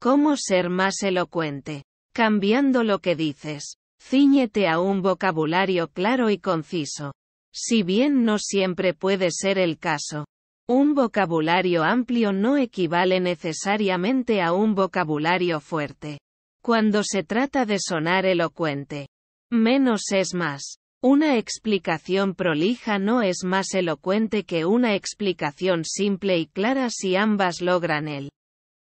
¿Cómo ser más elocuente? Cambiando lo que dices. Cíñete a un vocabulario claro y conciso. Si bien no siempre puede ser el caso, un vocabulario amplio no equivale necesariamente a un vocabulario fuerte. Cuando se trata de sonar elocuente, menos es más. Una explicación prolija no es más elocuente que una explicación simple y clara si ambas logran el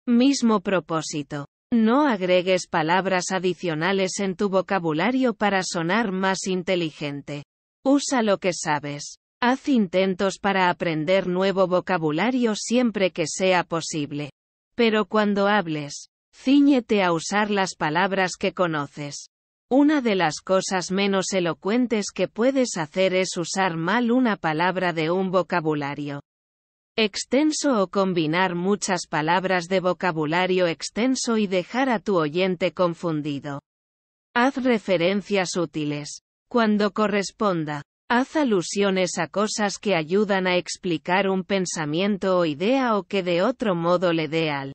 Mismo propósito. No agregues palabras adicionales en tu vocabulario para sonar más inteligente. Usa lo que sabes. Haz intentos para aprender nuevo vocabulario siempre que sea posible. Pero cuando hables, ciñete a usar las palabras que conoces. Una de las cosas menos elocuentes que puedes hacer es usar mal una palabra de un vocabulario extenso o combinar muchas palabras de vocabulario extenso y dejar a tu oyente confundido. Haz referencias útiles. Cuando corresponda, haz alusiones a cosas que ayudan a explicar un pensamiento o idea o que de otro modo le dé al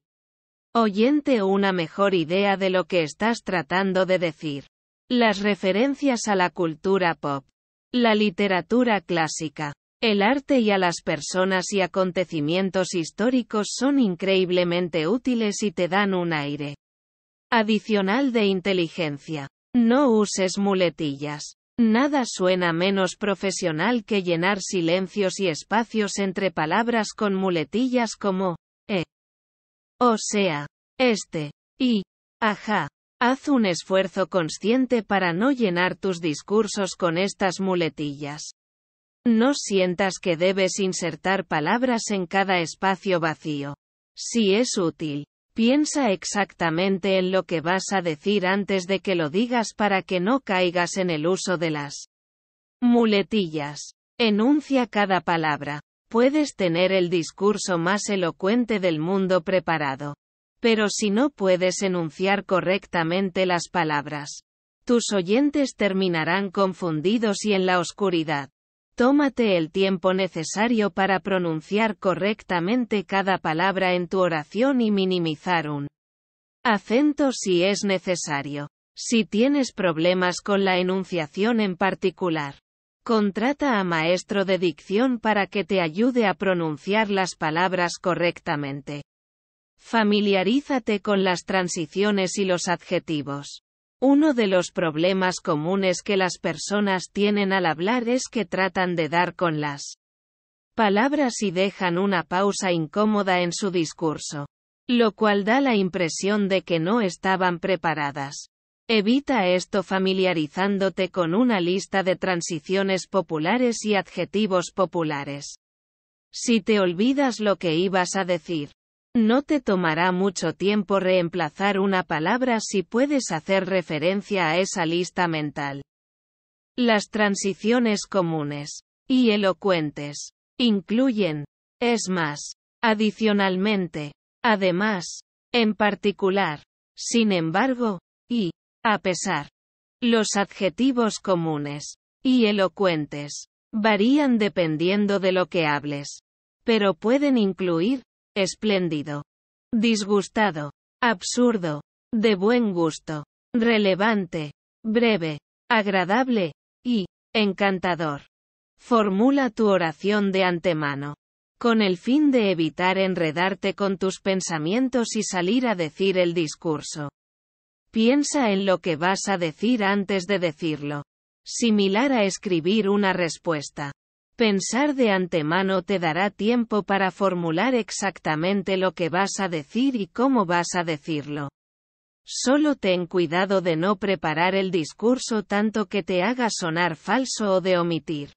oyente una mejor idea de lo que estás tratando de decir. Las referencias a la cultura pop. La literatura clásica. El arte y a las personas y acontecimientos históricos son increíblemente útiles y te dan un aire adicional de inteligencia. No uses muletillas. Nada suena menos profesional que llenar silencios y espacios entre palabras con muletillas como e. O sea, este. Y. Ajá. Haz un esfuerzo consciente para no llenar tus discursos con estas muletillas. No sientas que debes insertar palabras en cada espacio vacío. Si es útil, piensa exactamente en lo que vas a decir antes de que lo digas para que no caigas en el uso de las muletillas. Enuncia cada palabra. Puedes tener el discurso más elocuente del mundo preparado. Pero si no puedes enunciar correctamente las palabras, tus oyentes terminarán confundidos y en la oscuridad. Tómate el tiempo necesario para pronunciar correctamente cada palabra en tu oración y minimizar un acento si es necesario. Si tienes problemas con la enunciación en particular, contrata a maestro de dicción para que te ayude a pronunciar las palabras correctamente. Familiarízate con las transiciones y los adjetivos. Uno de los problemas comunes que las personas tienen al hablar es que tratan de dar con las palabras y dejan una pausa incómoda en su discurso, lo cual da la impresión de que no estaban preparadas. Evita esto familiarizándote con una lista de transiciones populares y adjetivos populares. Si te olvidas lo que ibas a decir, no te tomará mucho tiempo reemplazar una palabra si puedes hacer referencia a esa lista mental. Las transiciones comunes y elocuentes incluyen, es más, adicionalmente, además, en particular, sin embargo, y, a pesar. Los adjetivos comunes y elocuentes varían dependiendo de lo que hables, pero pueden incluir, Espléndido. Disgustado. Absurdo. De buen gusto. Relevante. Breve. Agradable. Y. Encantador. Formula tu oración de antemano. Con el fin de evitar enredarte con tus pensamientos y salir a decir el discurso. Piensa en lo que vas a decir antes de decirlo. Similar a escribir una respuesta. Pensar de antemano te dará tiempo para formular exactamente lo que vas a decir y cómo vas a decirlo. Solo ten cuidado de no preparar el discurso tanto que te haga sonar falso o de omitir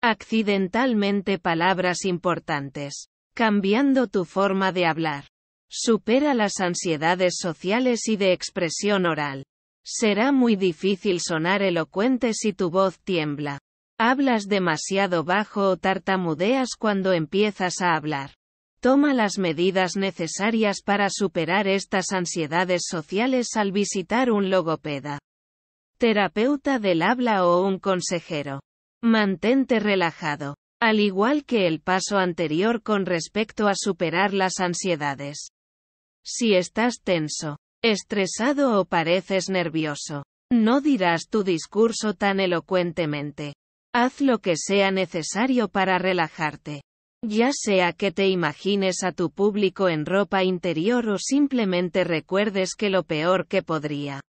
accidentalmente palabras importantes. Cambiando tu forma de hablar. Supera las ansiedades sociales y de expresión oral. Será muy difícil sonar elocuente si tu voz tiembla. Hablas demasiado bajo o tartamudeas cuando empiezas a hablar. Toma las medidas necesarias para superar estas ansiedades sociales al visitar un logopeda, terapeuta del habla o un consejero. Mantente relajado. Al igual que el paso anterior con respecto a superar las ansiedades. Si estás tenso, estresado o pareces nervioso, no dirás tu discurso tan elocuentemente. Haz lo que sea necesario para relajarte. Ya sea que te imagines a tu público en ropa interior o simplemente recuerdes que lo peor que podría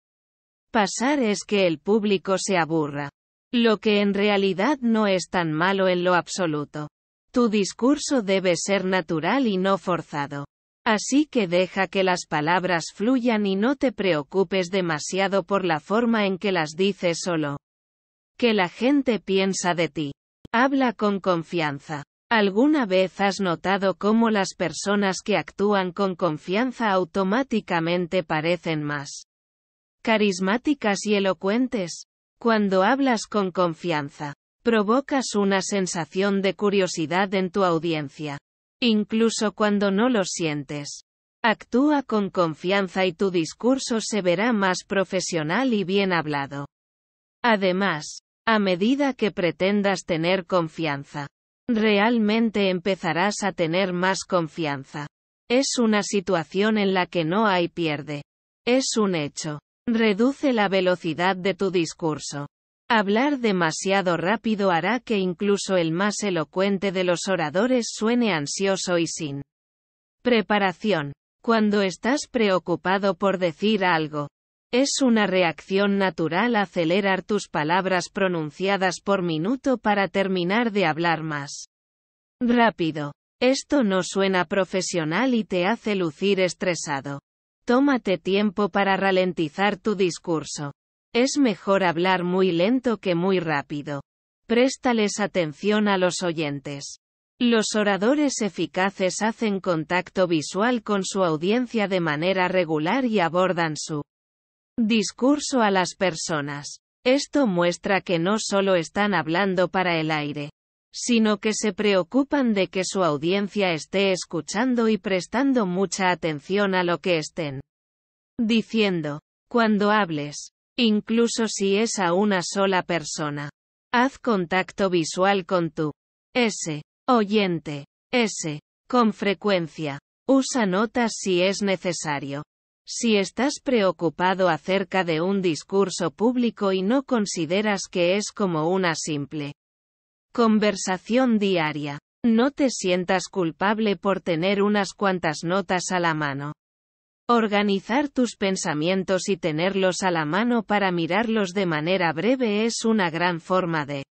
pasar es que el público se aburra. Lo que en realidad no es tan malo en lo absoluto. Tu discurso debe ser natural y no forzado. Así que deja que las palabras fluyan y no te preocupes demasiado por la forma en que las dices solo que la gente piensa de ti. Habla con confianza. ¿Alguna vez has notado cómo las personas que actúan con confianza automáticamente parecen más carismáticas y elocuentes? Cuando hablas con confianza, provocas una sensación de curiosidad en tu audiencia, incluso cuando no lo sientes. Actúa con confianza y tu discurso se verá más profesional y bien hablado. Además, a medida que pretendas tener confianza, realmente empezarás a tener más confianza. Es una situación en la que no hay pierde. Es un hecho. Reduce la velocidad de tu discurso. Hablar demasiado rápido hará que incluso el más elocuente de los oradores suene ansioso y sin preparación. Cuando estás preocupado por decir algo, es una reacción natural acelerar tus palabras pronunciadas por minuto para terminar de hablar más rápido. Esto no suena profesional y te hace lucir estresado. Tómate tiempo para ralentizar tu discurso. Es mejor hablar muy lento que muy rápido. Préstales atención a los oyentes. Los oradores eficaces hacen contacto visual con su audiencia de manera regular y abordan su Discurso a las personas. Esto muestra que no solo están hablando para el aire, sino que se preocupan de que su audiencia esté escuchando y prestando mucha atención a lo que estén diciendo. Cuando hables, incluso si es a una sola persona, haz contacto visual con tu S. Oyente. S. Con frecuencia. Usa notas si es necesario. Si estás preocupado acerca de un discurso público y no consideras que es como una simple conversación diaria, no te sientas culpable por tener unas cuantas notas a la mano. Organizar tus pensamientos y tenerlos a la mano para mirarlos de manera breve es una gran forma de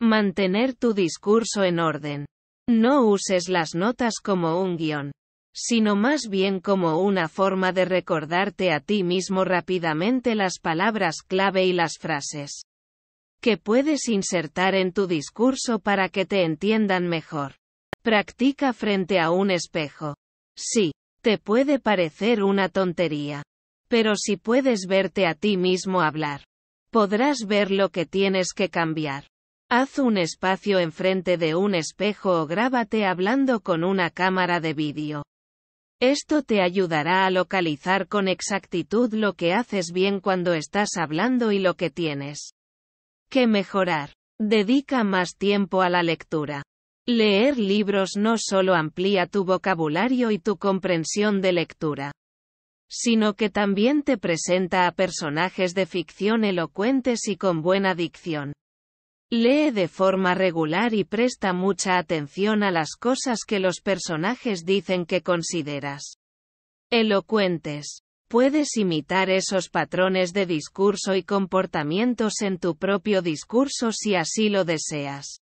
mantener tu discurso en orden. No uses las notas como un guión sino más bien como una forma de recordarte a ti mismo rápidamente las palabras clave y las frases que puedes insertar en tu discurso para que te entiendan mejor. Practica frente a un espejo. Sí, te puede parecer una tontería. Pero si puedes verte a ti mismo hablar, podrás ver lo que tienes que cambiar. Haz un espacio enfrente de un espejo o grábate hablando con una cámara de vídeo. Esto te ayudará a localizar con exactitud lo que haces bien cuando estás hablando y lo que tienes que mejorar. Dedica más tiempo a la lectura. Leer libros no solo amplía tu vocabulario y tu comprensión de lectura, sino que también te presenta a personajes de ficción elocuentes y con buena dicción. Lee de forma regular y presta mucha atención a las cosas que los personajes dicen que consideras elocuentes. Puedes imitar esos patrones de discurso y comportamientos en tu propio discurso si así lo deseas.